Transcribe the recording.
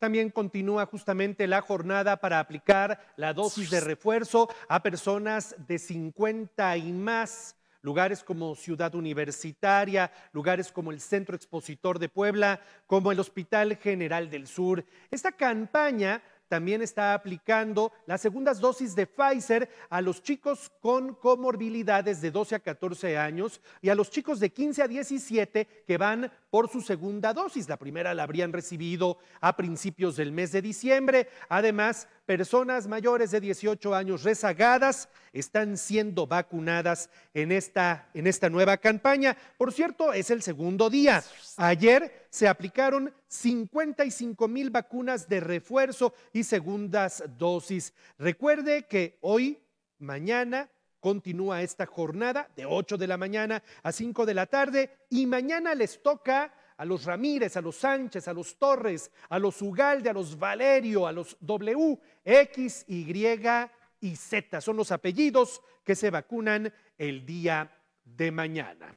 También continúa justamente la jornada para aplicar la dosis de refuerzo a personas de 50 y más. Lugares como Ciudad Universitaria, lugares como el Centro Expositor de Puebla, como el Hospital General del Sur. Esta campaña también está aplicando las segundas dosis de Pfizer a los chicos con comorbilidades de 12 a 14 años y a los chicos de 15 a 17 que van por su segunda dosis. La primera la habrían recibido a principios del mes de diciembre. Además, personas mayores de 18 años rezagadas están siendo vacunadas en esta, en esta nueva campaña. Por cierto, es el segundo día. Ayer se aplicaron 55 mil vacunas de refuerzo y segundas dosis. Recuerde que hoy, mañana, continúa esta jornada de 8 de la mañana a 5 de la tarde y mañana les toca a los Ramírez, a los Sánchez, a los Torres, a los Ugalde, a los Valerio, a los W, X, Y y Z. Son los apellidos que se vacunan el día de mañana.